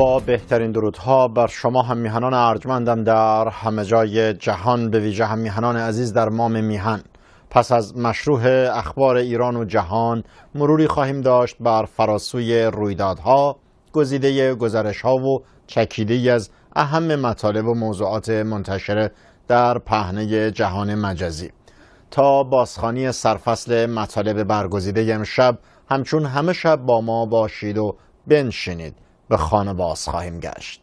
با بهترین درودها بر شما هم میهنان ارجمندم در همه جای جهان به ویژه هم میهنان عزیز در مام میهن پس از مشروع اخبار ایران و جهان مروری خواهیم داشت بر فراسوی رویدادها گزیده گزارش ها و چکیده از اهم مطالب و موضوعات منتشر در پهنه جهان مجازی تا بازخانی سرفصل مطالب برگزیده امشب همچون همه شب با ما باشید و بنشینید به خانه باز خواهیم گشت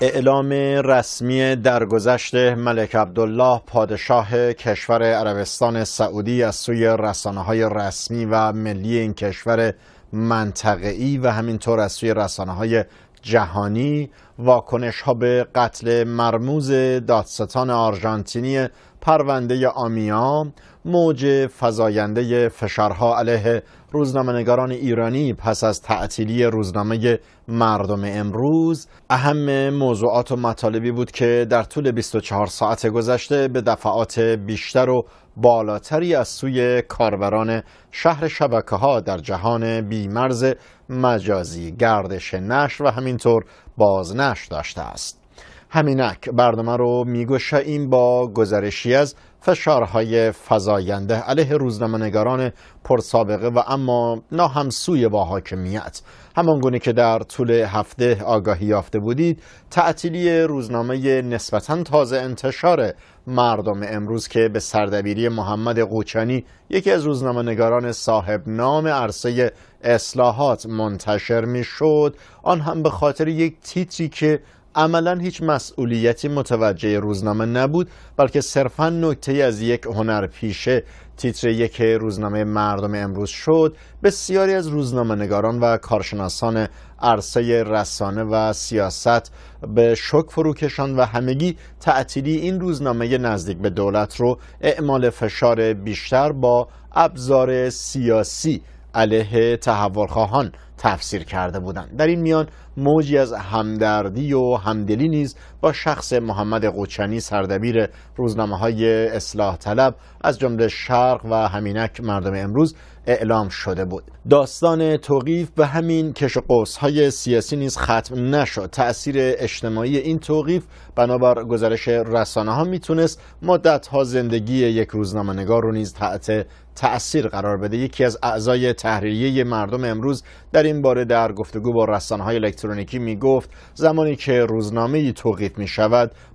اعلام رسمی درگذشت ملک عبدالله پادشاه کشور عربستان سعودی از سوی رسانه های رسمی و ملی این کشور منطقه‌ای و همینطور از سوی رسانه های جهانی واکنش ها به قتل مرموز دادستان آرژانتینی پرونده آمیا موج فزاینده فشارها علیه روزنامه‌نگاران ایرانی پس از تعطیلی روزنامه مردم امروز اهم موضوعات و مطالبی بود که در طول 24 ساعت گذشته به دفعات بیشتر و بالاتری از سوی کاربران شهر شبکه ها در جهان بیمرز مجازی گردش نشر و همینطور بازنشر داشته است همینک برنامه رو این با گزارشی از فشارهای فزاینده علیه روزنامه‌نگاران پرسابقه و اما ناهمسوی با حاکمیت همان گونه که در طول هفته آگاهی یافته بودید تعطیلی روزنامه نسبتا تازه انتشار مردم امروز که به سردبیری محمد قوچانی یکی از روزنامه‌نگاران صاحب نام عرصه اصلاحات منتشر می‌شد آن هم به خاطر یک تیتری که عملا هیچ مسئولیتی متوجه روزنامه نبود بلکه صرفا نکته از یک هنر پیشه تیتر یک روزنامه مردم امروز شد بسیاری از روزنامه نگاران و کارشناسان عرصه رسانه و سیاست به شک فرو و همگی تعطیلی این روزنامه نزدیک به دولت رو اعمال فشار بیشتر با ابزار سیاسی علیه تحولخواهان تفسیر کرده بودند در این میان موجی از همدردی و همدلی نیز با شخص محمد قوچنی سردبیر روزنامه های اصلاح طلب از جمله شرق و همینک مردم امروز اعلام شده بود داستان توقیف به همین کش های سیاسی نیز ختم نشد تاثیر اجتماعی این توقیف بنابر گزارش رسانه ها میتونست مدت ها زندگی یک روزنامه نگار رو نیز تحت تأثیر قرار بده یکی از اعضای تحریریه مردم امروز در این باره در گفتگو با رسانه های الکترونیکی میگفت زمانی که روزنامه توقیف می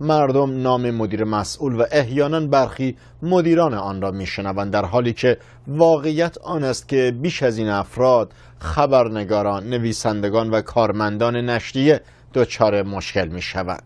مردم نام مدیر مسئول و احیانا برخی مدیران آن را می در حالی که واقعیت آن است که بیش از این افراد خبرنگاران، نویسندگان و کارمندان نشریه دچار مشکل می شوند.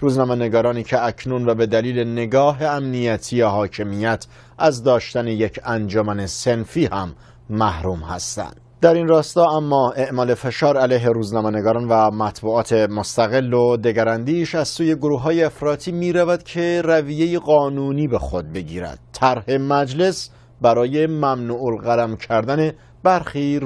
روزنامه نگارانی که اکنون و به دلیل نگاه امنیتی حاکمیت از داشتن یک انجمن سنفی هم محروم هستند. در این راستا اما اعمال فشار علیه نگاران و مطبوعات مستقل و دگرندیش از سوی گروه های افراتی می رود که رویه قانونی به خود بگیرد طرح مجلس برای ممنوع القرم کردن برخی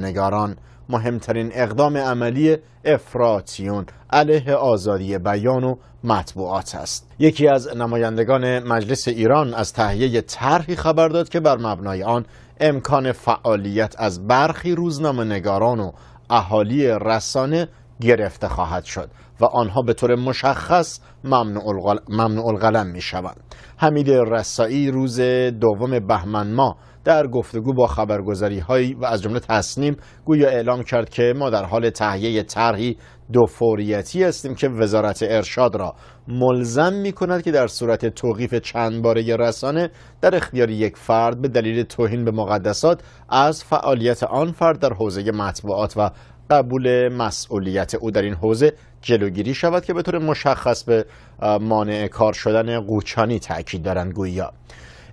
نگاران مهمترین اقدام عملی افراتیون علیه آزادی بیان و مطبوعات است یکی از نمایندگان مجلس ایران از تهیه طرحی خبر داد که بر مبنای آن امکان فعالیت از برخی روزنامه نگاران و اهالی رسانه گرفته خواهد شد و آنها به طور مشخص ممنوع القلم می شوند حمید رسایی روز دوم بهمن ما در گفتگو با خبرگزاری هایی و از جمله تصنیم گویا اعلام کرد که ما در حال تهیه طرحی دو فوریتی هستیم که وزارت ارشاد را ملزم می کند که در صورت توقیف چند باره رسانه در اختیار یک فرد به دلیل توهین به مقدسات از فعالیت آن فرد در حوزه مطبوعات و قبول مسئولیت او در این حوزه جلوگیری شود که به طور مشخص به مانع کار شدن قوچانی تاکید دارند گویا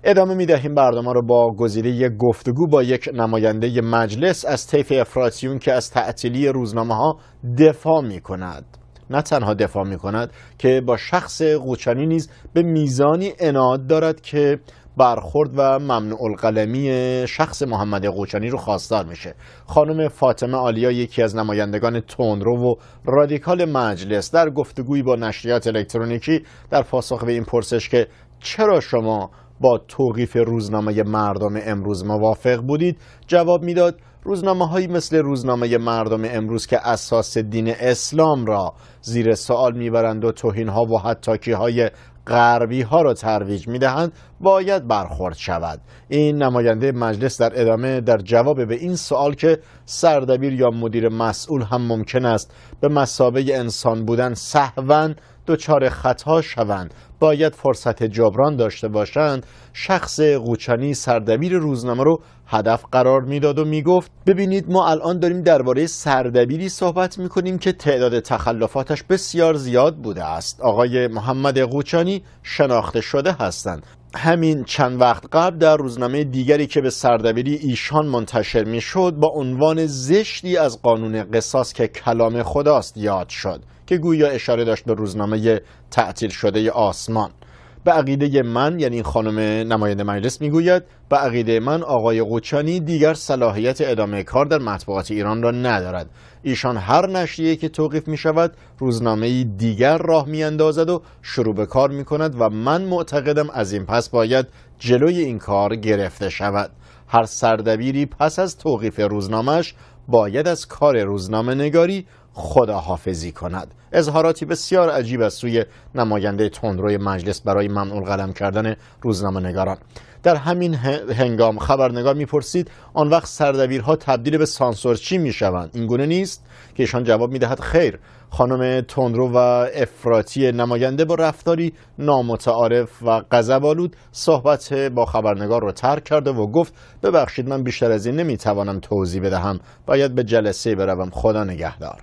ادامه می دهیم برنامه را با گزیده گفتگو با یک نماینده مجلس از طیف افراسیون که از تعطیلی روزنامه ها دفاع می کند نه تنها دفاع می کند که با شخص قوچانی نیز به میزانی اناد دارد که برخورد و ممنوع القلمی شخص محمد قوچانی رو خواستار میشه خانم فاطمه آلیا یکی از نمایندگان تندرو و رادیکال مجلس در گفتگوی با نشریات الکترونیکی در پاسخ به این پرسش که چرا شما با توقیف روزنامه مردم امروز موافق بودید جواب میداد روزنامه هایی مثل روزنامه مردم امروز که اساس دین اسلام را زیر سوال میبرند و توهین ها و حتی های غربی ها را ترویج می دهند باید برخورد شود این نماینده مجلس در ادامه در جواب به این سوال که سردبیر یا مدیر مسئول هم ممکن است به مسابه انسان بودن سهون دچار خطا شوند باید فرصت جبران داشته باشند شخص قوچانی سردبیر روزنامه رو هدف قرار میداد و میگفت ببینید ما الان داریم درباره سردبیری صحبت میکنیم که تعداد تخلفاتش بسیار زیاد بوده است آقای محمد قوچانی شناخته شده هستند همین چند وقت قبل در روزنامه دیگری که به سردبیری ایشان منتشر می با عنوان زشتی از قانون قصاص که کلام خداست یاد شد که گویا اشاره داشت به روزنامه تعطیل شده آسمان به عقیده من یعنی خانم نماینده مجلس میگوید به عقیده من آقای قوچانی دیگر صلاحیت ادامه کار در مطبوعات ایران را ندارد ایشان هر نشریه که توقیف می شود روزنامه دیگر راه می اندازد و شروع به کار می کند و من معتقدم از این پس باید جلوی این کار گرفته شود هر سردبیری پس از توقیف روزنامهش باید از کار روزنامه نگاری خداحافظی کند اظهاراتی بسیار عجیب از سوی نماینده تندروی مجلس برای ممنوع قلم کردن روزنامه نگاران در همین هنگام خبرنگار میپرسید آن وقت سردبیرها تبدیل به سانسورچی میشوند این گونه نیست که ایشان جواب میدهد خیر خانم تندرو و افراطی نماینده با رفتاری نامتعارف و قذبالود صحبت با خبرنگار را ترک کرده و گفت ببخشید من بیشتر از این نمیتوانم توضیح بدهم باید به جلسه بروم خدا نگهدار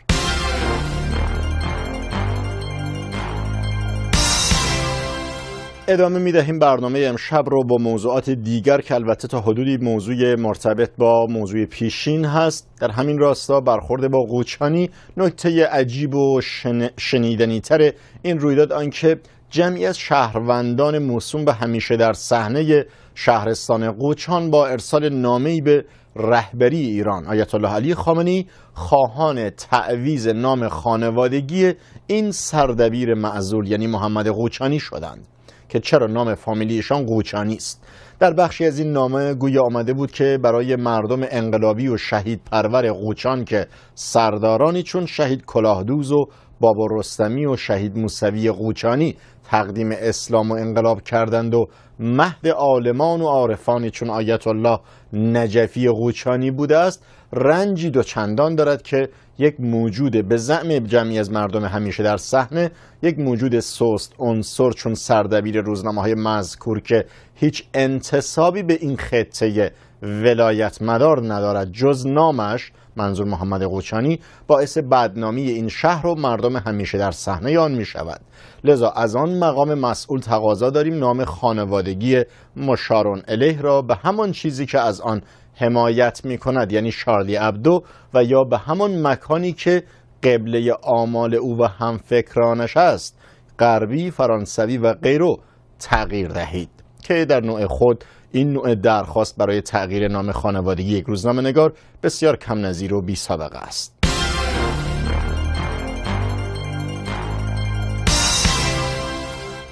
ادامه می دهیم برنامه امشب رو با موضوعات دیگر که البته تا حدودی موضوع مرتبط با موضوع پیشین هست در همین راستا برخورد با قوچانی نکته عجیب و شن... شنیدنی تره این رویداد آنکه جمعی از شهروندان موسوم به همیشه در صحنه شهرستان قوچان با ارسال نامی به رهبری ایران آیت الله علی خامنی خواهان تعویز نام خانوادگی این سردبیر معزول یعنی محمد قوچانی شدند که چرا نام فامیلیشان قوچانی است در بخشی از این نامه گویا آمده بود که برای مردم انقلابی و شهید پرور قوچان که سردارانی چون شهید کلاهدوز و بابا رستمی و شهید موسوی قوچانی تقدیم اسلام و انقلاب کردند و مهد عالمان و عارفانی چون آیت الله نجفی قوچانی بوده است رنجی دو چندان دارد که یک موجود به زعم جمعی از مردم همیشه در صحنه یک موجود سست عنصر چون سردبیر روزنامه های مذکور که هیچ انتصابی به این خطه ولایت مدار ندارد جز نامش منظور محمد قوچانی باعث بدنامی این شهر و مردم همیشه در صحنه آن می شود لذا از آن مقام مسئول تقاضا داریم نام خانوادگی مشارون الیه را به همان چیزی که از آن حمایت می کند یعنی شارلی ابدو و یا به همان مکانی که قبله آمال او و همفکرانش است غربی فرانسوی و غیرو تغییر دهید که در نوع خود این نوع درخواست برای تغییر نام خانوادگی یک روزنامه نگار بسیار کم نظیر و بی سابقه است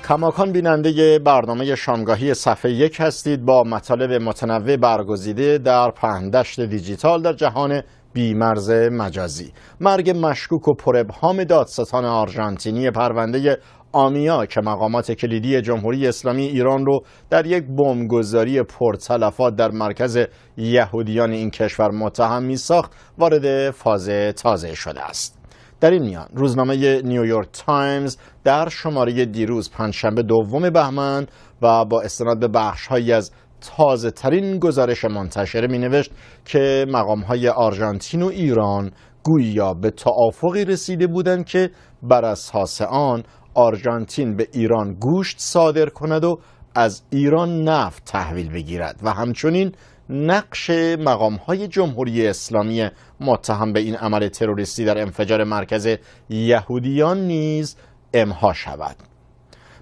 کماکان بیننده برنامه شامگاهی صفحه یک هستید با مطالب متنوع برگزیده در پهندشت دیجیتال در جهان بیمرز مجازی مرگ مشکوک و پرابهام دادستان آرژانتینی پرونده آمیا که مقامات کلیدی جمهوری اسلامی ایران رو در یک بمبگذاری پرتلفات در مرکز یهودیان این کشور متهم می ساخت وارد فاز تازه شده است در این میان روزنامه نیویورک تایمز در شماره دیروز پنجشنبه دوم بهمن و با استناد به هایی از تازه ترین گزارش منتشره می نوشت که مقام های آرژانتین و ایران گویا به توافقی رسیده بودند که بر اساس آن آرژانتین به ایران گوشت صادر کند و از ایران نفت تحویل بگیرد و همچنین نقش مقام های جمهوری اسلامی متهم به این عمل تروریستی در انفجار مرکز یهودیان نیز امها شود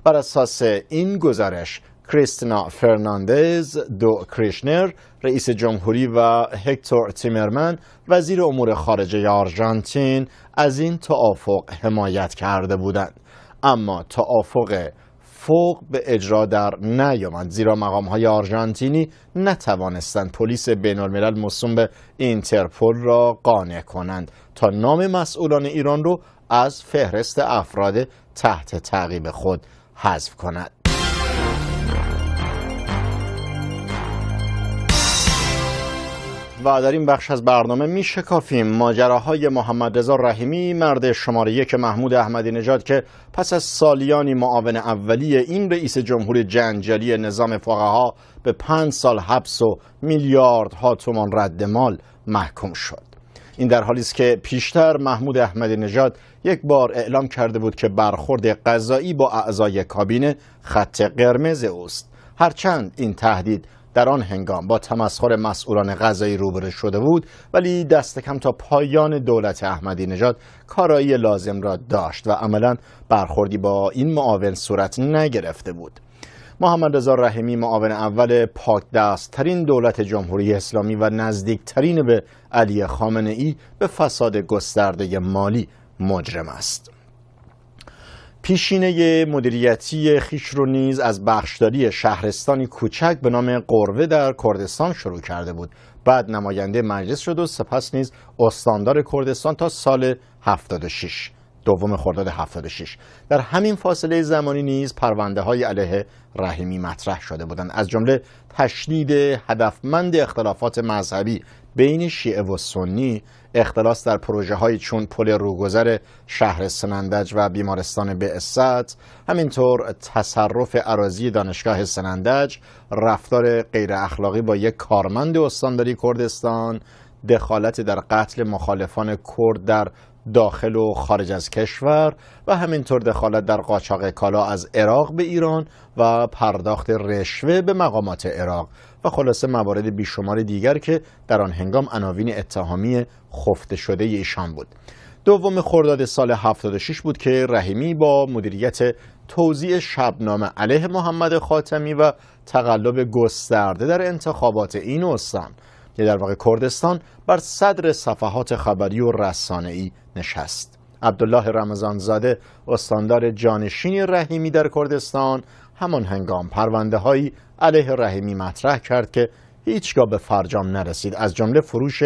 بر اساس این گزارش کریستینا فرناندز دو کریشنر رئیس جمهوری و هکتور تیمرمن وزیر امور خارجه آرژانتین از این توافق حمایت کرده بودند اما توافق فوق به اجرا در نیامد زیرا مقام های آرژانتینی نتوانستند پلیس بین الملل مصوم به اینترپل را قانع کنند تا نام مسئولان ایران رو از فهرست افراد تحت تعقیب خود حذف کند و در این بخش از برنامه می شکافیم ماجراهای محمد رضا رحیمی مرد شماره یک محمود احمدی نژاد که پس از سالیانی معاون اولی این رئیس جمهور جنجالی نظام فقها به پنج سال حبس و میلیاردها تومان رد مال محکوم شد این در حالی است که پیشتر محمود احمدی نژاد یک بار اعلام کرده بود که برخورد قضایی با اعضای کابینه خط قرمز اوست هرچند این تهدید در آن هنگام با تمسخر مسئولان غذایی روبرو شده بود ولی دست کم تا پایان دولت احمدی نژاد کارایی لازم را داشت و عملا برخوردی با این معاون صورت نگرفته بود محمد رضا رحیمی معاون اول پاک دست ترین دولت جمهوری اسلامی و نزدیک ترین به علی خامنه ای به فساد گسترده مالی مجرم است. پیشینه مدیریتی خیش رو نیز از بخشداری شهرستانی کوچک به نام قروه در کردستان شروع کرده بود بعد نماینده مجلس شد و سپس نیز استاندار کردستان تا سال 76 دوم خرداد 76 در همین فاصله زمانی نیز پرونده های علیه رحیمی مطرح شده بودند از جمله تشدید هدفمند اختلافات مذهبی بین شیعه و سنی اختلاس در پروژه های چون پل روگذر شهر سنندج و بیمارستان به اسد همینطور تصرف عراضی دانشگاه سنندج رفتار غیر اخلاقی با یک کارمند استانداری کردستان دخالت در قتل مخالفان کرد در داخل و خارج از کشور و همینطور دخالت در قاچاق کالا از عراق به ایران و پرداخت رشوه به مقامات عراق و خلاصه موارد بیشمار دیگر که در آن هنگام عناوین اتهامی خفته شده ایشان بود دوم خرداد سال 76 بود که رحیمی با مدیریت توزیع شبنامه علیه محمد خاتمی و تقلب گسترده در انتخابات این استان که در واقع کردستان بر صدر صفحات خبری و رسانه‌ای نشست عبدالله رمضانزاده استاندار جانشین رحیمی در کردستان همان هنگام پرونده هایی علیه رحیمی مطرح کرد که هیچگاه به فرجام نرسید از جمله فروش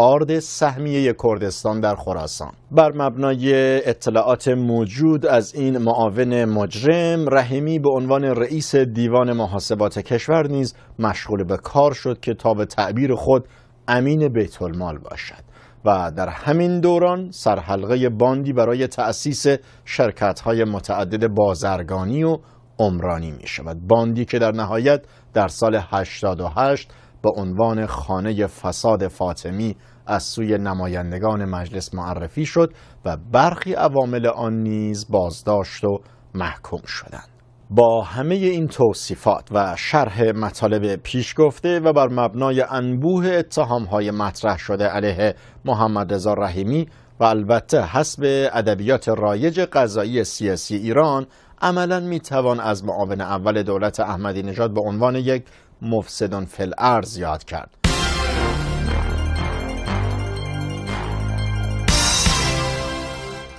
آرد سهمیه کردستان در خراسان بر مبنای اطلاعات موجود از این معاون مجرم رحیمی به عنوان رئیس دیوان محاسبات کشور نیز مشغول به کار شد که تا به تعبیر خود امین بیت المال باشد و در همین دوران سرحلقه باندی برای تأسیس شرکت های متعدد بازرگانی و عمرانی می شود باندی که در نهایت در سال 88 به عنوان خانه فساد فاطمی از سوی نمایندگان مجلس معرفی شد و برخی عوامل آن نیز بازداشت و محکوم شدند با همه این توصیفات و شرح مطالب پیش گفته و بر مبنای انبوه اتهامهای مطرح شده علیه محمد رضا رحیمی و البته حسب ادبیات رایج قضایی سیاسی ایران عملا میتوان از معاون اول دولت احمدی نژاد به عنوان یک مفسدون فل ارز یاد کرد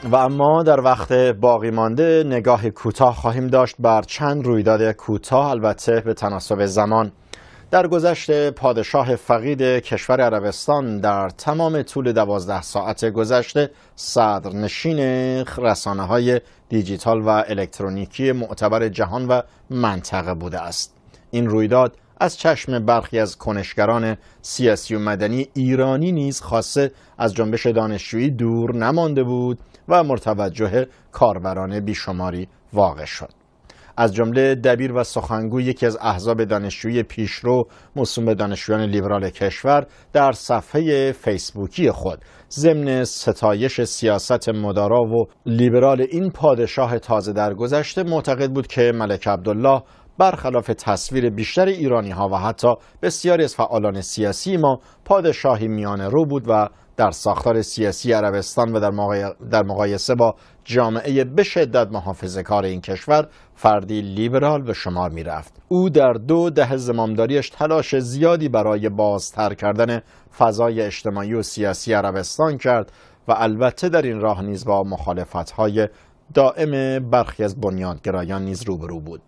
و اما در وقت باقی مانده نگاه کوتاه خواهیم داشت بر چند رویداد کوتاه البته به تناسب زمان در گذشت پادشاه فقید کشور عربستان در تمام طول دوازده ساعت گذشته صدرنشین رسانه های دیجیتال و الکترونیکی معتبر جهان و منطقه بوده است این رویداد از چشم برخی از کنشگران سیاسی و مدنی ایرانی نیز خاصه از جنبش دانشجویی دور نمانده بود و مرتوجه کاربران بیشماری واقع شد از جمله دبیر و سخنگوی یکی از احزاب دانشجویی پیشرو موسوم به دانشجویان لیبرال کشور در صفحه فیسبوکی خود ضمن ستایش سیاست مدارا و لیبرال این پادشاه تازه درگذشته معتقد بود که ملک عبدالله برخلاف تصویر بیشتر ایرانی ها و حتی بسیاری از فعالان سیاسی ما پادشاهی میانه رو بود و در ساختار سیاسی عربستان و در مقایسه با جامعه به شدت کار این کشور فردی لیبرال به شمار می رفت. او در دو ده زمامداریش تلاش زیادی برای بازتر کردن فضای اجتماعی و سیاسی عربستان کرد و البته در این راه نیز با مخالفت های دائم برخی از بنیادگرایان نیز روبرو بود.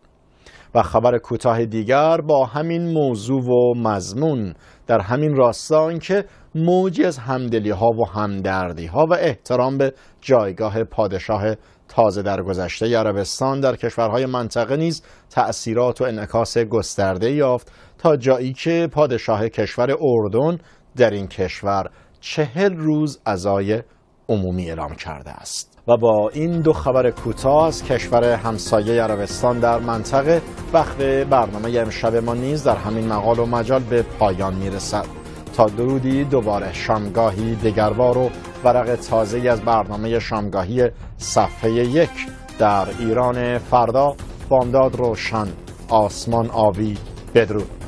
و خبر کوتاه دیگر با همین موضوع و مضمون در همین راستا که موجی از همدلی ها و همدردی ها و احترام به جایگاه پادشاه تازه درگذشته عربستان در کشورهای منطقه نیز تأثیرات و انعکاس گسترده یافت تا جایی که پادشاه کشور اردن در این کشور چهل روز ازای عمومی اعلام کرده است و با این دو خبر کوتاه از کشور همسایه عربستان در منطقه وقت برنامه امشب ما نیز در همین مقال و مجال به پایان میرسد تا درودی دوباره شامگاهی دگربار و ورق تازه از برنامه شامگاهی صفحه یک در ایران فردا بامداد روشن آسمان آوی بدرود